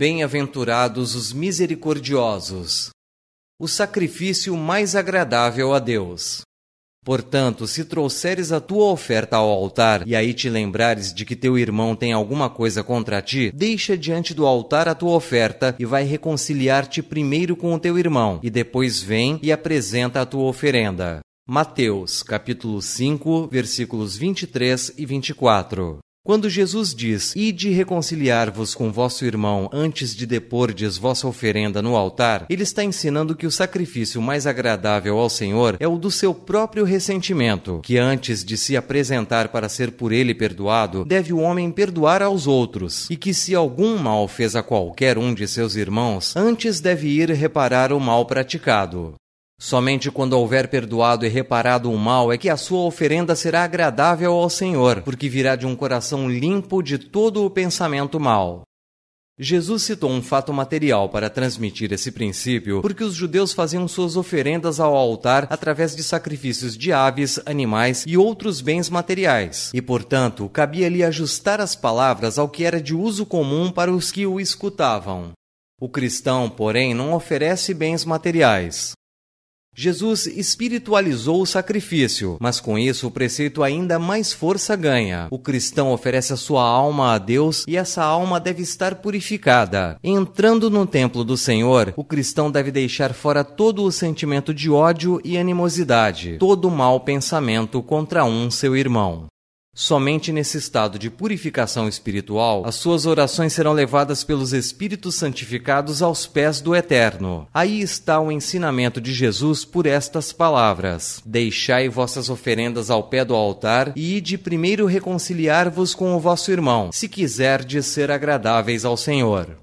Bem-aventurados os misericordiosos. O sacrifício mais agradável a Deus. Portanto, se trouxeres a tua oferta ao altar e aí te lembrares de que teu irmão tem alguma coisa contra ti, deixa diante do altar a tua oferta e vai reconciliar-te primeiro com o teu irmão, e depois vem e apresenta a tua oferenda. Mateus, capítulo 5, versículos 23 e 24. Quando Jesus diz, Ide reconciliar-vos com vosso irmão antes de depordes vossa oferenda no altar, ele está ensinando que o sacrifício mais agradável ao Senhor é o do seu próprio ressentimento, que antes de se apresentar para ser por ele perdoado, deve o homem perdoar aos outros, e que se algum mal fez a qualquer um de seus irmãos, antes deve ir reparar o mal praticado. Somente quando houver perdoado e reparado o mal é que a sua oferenda será agradável ao Senhor, porque virá de um coração limpo de todo o pensamento mal. Jesus citou um fato material para transmitir esse princípio, porque os judeus faziam suas oferendas ao altar através de sacrifícios de aves, animais e outros bens materiais, e portanto cabia-lhe ajustar as palavras ao que era de uso comum para os que o escutavam. O cristão, porém, não oferece bens materiais. Jesus espiritualizou o sacrifício, mas com isso o preceito ainda mais força ganha. O cristão oferece a sua alma a Deus e essa alma deve estar purificada. Entrando no templo do Senhor, o cristão deve deixar fora todo o sentimento de ódio e animosidade, todo o mau pensamento contra um seu irmão. Somente nesse estado de purificação espiritual, as suas orações serão levadas pelos Espíritos santificados aos pés do Eterno. Aí está o ensinamento de Jesus por estas palavras: Deixai vossas oferendas ao pé do altar e ide primeiro reconciliar-vos com o vosso irmão, se quiserdes ser agradáveis ao Senhor.